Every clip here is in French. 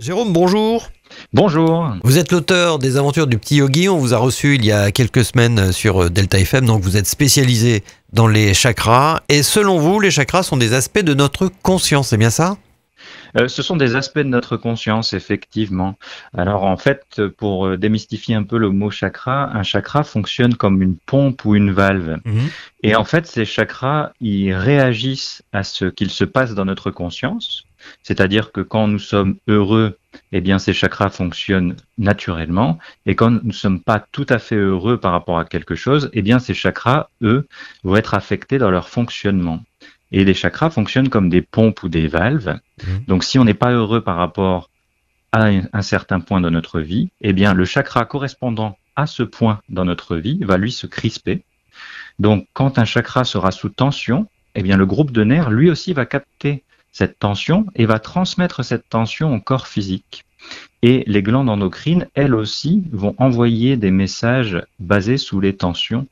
Jérôme, bonjour. Bonjour. Vous êtes l'auteur des aventures du petit yogi. On vous a reçu il y a quelques semaines sur euh, Delta FM, donc vous êtes spécialisé dans les chakras. Et selon vous, les chakras sont des aspects de notre conscience, c'est bien ça euh, ce sont des aspects de notre conscience, effectivement. Alors en fait, pour euh, démystifier un peu le mot chakra, un chakra fonctionne comme une pompe ou une valve. Mhm. Et en fait, ces chakras, ils réagissent à ce qu'il se passe dans notre conscience. C'est-à-dire que quand nous sommes heureux, eh bien ces chakras fonctionnent naturellement. Et quand nous ne sommes pas tout à fait heureux par rapport à quelque chose, eh bien ces chakras, eux, vont être affectés dans leur fonctionnement. Et les chakras fonctionnent comme des pompes ou des valves. Mhm. Donc si on n'est pas heureux par rapport à un certain point de notre vie, eh bien le chakra correspondant à ce point dans notre vie va lui se crisper. Donc quand un chakra sera sous tension, eh bien le groupe de nerfs lui aussi va capter cette tension et va transmettre cette tension au corps physique. Et les glandes endocrines, elles aussi, vont envoyer des messages basés sous les tensions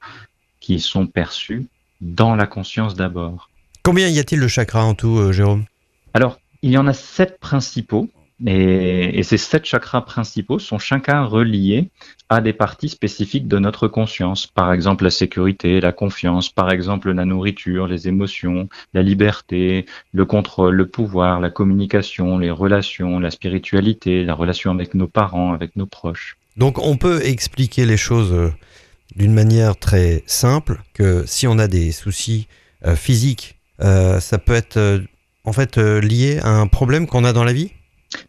qui sont perçues dans la conscience d'abord. Combien y a-t-il de chakras en tout, euh, Jérôme Alors, il y en a sept principaux. Et, ces sept chakras principaux sont chacun reliés à des parties spécifiques de notre conscience. Par exemple, la sécurité, la confiance, par exemple, la nourriture, les émotions, la liberté, le contrôle, le pouvoir, la communication, les relations, la spiritualité, la relation avec nos parents, avec nos proches. Donc, on peut expliquer les choses euh, d'une manière très simple que si on a des soucis euh, physiques euh, ça peut être euh, en fait euh, lié à un problème qu'on a dans la vie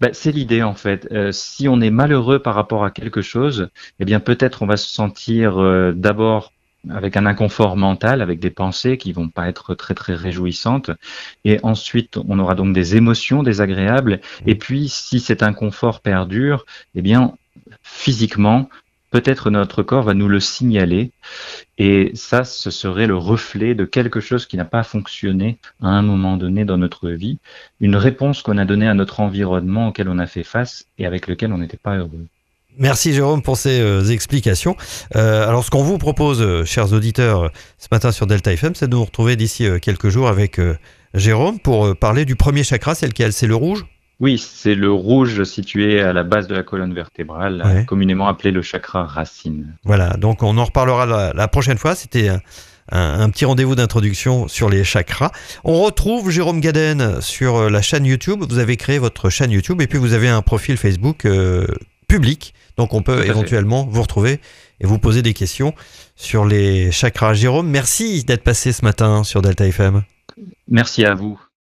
bah, c'est l'idée en fait. si on est malheureux par rapport à quelque chose, eh bien peut-être on va se sentir d'abord avec un inconfort mental, avec des pensées qui vont pas être très très réjouissantes, et ensuite on aura donc des émotions désagréables. Et mm. puis si cet inconfort perdure, eh bien physiquement peut-être notre corps va nous le signaler. Et ça, ce serait le reflet de quelque chose qui n'a pas fonctionné à un moment donné dans notre vie, une réponse qu'on a donnée à notre environnement auquel on a fait face et avec lequel on n'était pas heureux. Merci Jérôme pour ces euh, explications. Euh, alors ce qu'on vous propose, euh, chers auditeurs, ce matin sur Delta FM, c'est de nous retrouver d'ici quelques jours avec Jérôme pour parler du premier chakra, celle qui a le rouge. Oui, c'est le rouge situé à la base de la colonne vertébrale, communément appelé le chakra racine. Voilà, donc on en reparlera la, prochaine fois. C'était un, petit rendez-vous d'introduction sur les chakras. On retrouve Jérôme Gaden sur euh, la chaîne YouTube. Vous avez créé votre chaîne YouTube et puis vous avez un profil Facebook euh, public. Donc on peut éventuellement vous retrouver et vous poser des questions sur les chakras. Jérôme, merci d'être passé ce matin sur Delta FM. Merci à vous.